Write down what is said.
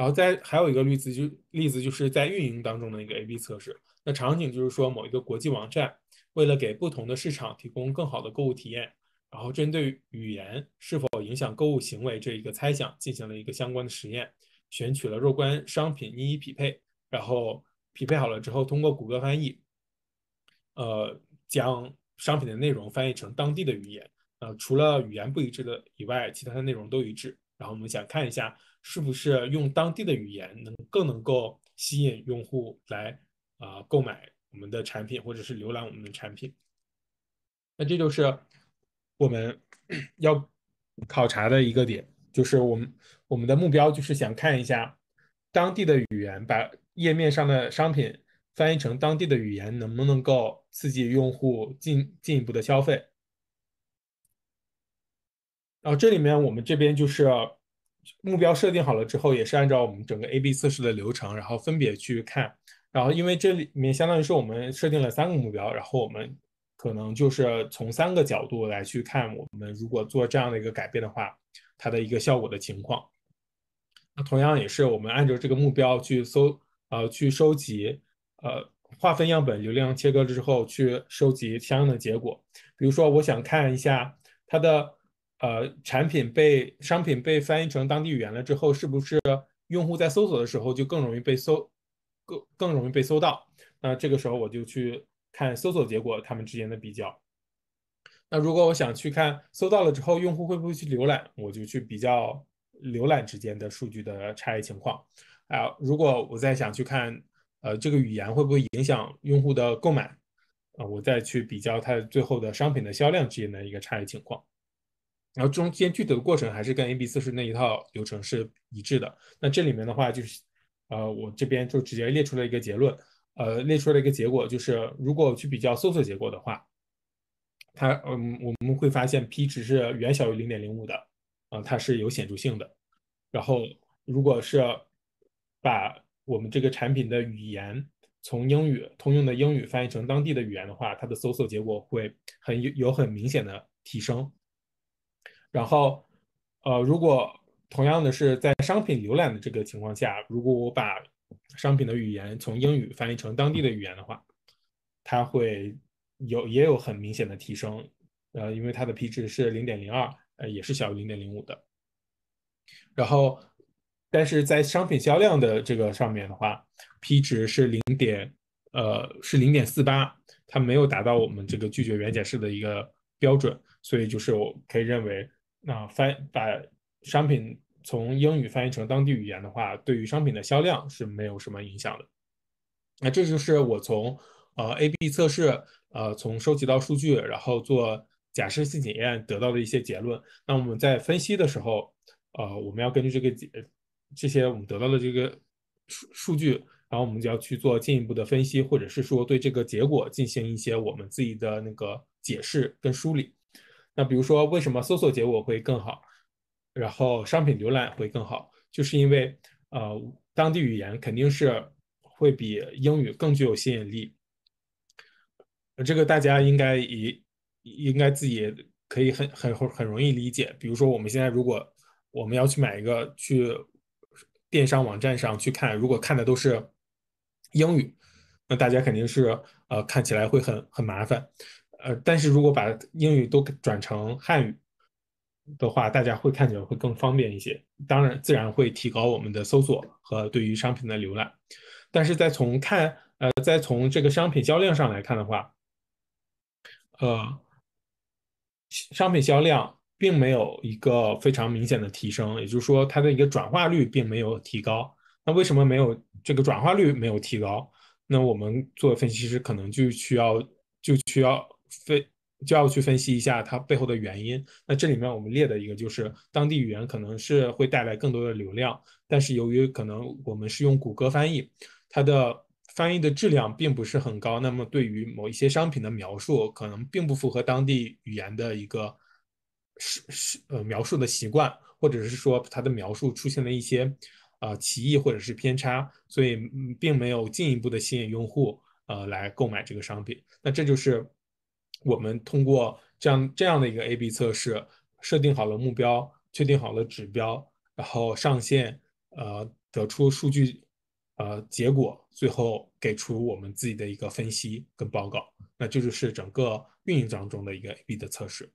然后在还有一个例子，就例子就是在运营当中的一个 A/B 测试。那场景就是说，某一个国际网站为了给不同的市场提供更好的购物体验，然后针对语言是否影响购物行为这一个猜想进行了一个相关的实验，选取了若干商品一一匹配，然后匹配好了之后，通过谷歌翻译，呃，将商品的内容翻译成当地的语言。呃，除了语言不一致的以外，其他的内容都一致。然后我们想看一下，是不是用当地的语言能更能够吸引用户来啊购买我们的产品，或者是浏览我们的产品。那这就是我们 要考察的一个点，就是我们我们的目标就是想看一下当地的语言，把页面上的商品翻译成当地的语言，能不能够刺激用户进进一步的消费。然后这里面我们这边就是。目标设定好了之后，也是按照我们整个 A/B 测试的流程，然后分别去看。然后，因为这里面相当于是我们设定了三个目标，然后我们可能就是从三个角度来去看，我们如果做这样的一个改变的话，它的一个效果的情况。那同样也是我们按照这个目标去搜，呃，去收集，呃，划分样本、流量切割之后去收集相应的结果。比如说，我想看一下它的。呃，产品被商品被翻译成当地语言了之后，是不是用户在搜索的时候就更容易被搜，更更容易被搜到？那这个时候我就去看搜索结果他们之间的比较。那如果我想去看搜到了之后用户会不会去浏览，我就去比较浏览之间的数据的差异情况。啊，如果我再想去看，呃，这个语言会不会影响用户的购买？呃，我再去比较它最后的商品的销量之间的一个差异情况。然后中间具体的过程还是跟 A B 测试那一套流程是一致的。那这里面的话，就是呃，我这边就直接列出了一个结论，呃，列出了一个结果，就是如果去比较搜索结果的话，它嗯，我们会发现 P 值是远小于零点零五的，啊，它是有显著性的。然后，如果是把我们这个产品的语言从英语通用的英语翻译成当地的语言的话，它的搜索结果会很有有很明显的提升。然后，呃，如果同样的是在商品浏览的这个情况下，如果我把商品的语言从英语翻译成当地的语言的话，它会有也有很明显的提升，呃，因为它的 p 值是零点零二，呃，也是小于零点零五的。然后，但是在商品销量的这个上面的话，p 值是零点，呃，是零点四八，它没有达到我们这个拒绝原解释的一个标准，所以就是我可以认为。那翻把商品从英语翻译成当地语言的话，对于商品的销量是没有什么影响的。那这就是我从呃 A/B 测试，呃从收集到数据，然后做假设性检验得到的一些结论。那我们在分析的时候，呃我们要根据这个结这些我们得到的这个数数据，然后我们就要去做进一步的分析，或者是说对这个结果进行一些我们自己的那个解释跟梳理。那比如说，为什么搜索结果会更好，然后商品浏览会更好，就是因为呃，当地语言肯定是会比英语更具有吸引力。这个大家应该也应该自己可以很很很容易理解。比如说，我们现在如果我们要去买一个去电商网站上去看，如果看的都是英语，那大家肯定是呃看起来会很很麻烦。呃，但是如果把英语都转成汉语的话，大家会看起来会更方便一些。当然，自然会提高我们的搜索和对于商品的浏览。但是，在从看呃，在从这个商品销量上来看的话，呃，商品销量并没有一个非常明显的提升，也就是说，它的一个转化率并没有提高。那为什么没有这个转化率没有提高？那我们做分析师可能就需要就需要。分就要去分析一下它背后的原因。那这里面我们列的一个就是，当地语言可能是会带来更多的流量，但是由于可能我们是用谷歌翻译，它的翻译的质量并不是很高。那么对于某一些商品的描述，可能并不符合当地语言的一个是是呃描述的习惯，或者是说它的描述出现了一些呃歧义或者是偏差，所以并没有进一步的吸引用户呃来购买这个商品。那这就是。我们通过这样这样的一个 A/B 测试，设定好了目标，确定好了指标，然后上线，呃，得出数据，呃，结果，最后给出我们自己的一个分析跟报告。那这就是整个运营当中的一个 A/B 的测试。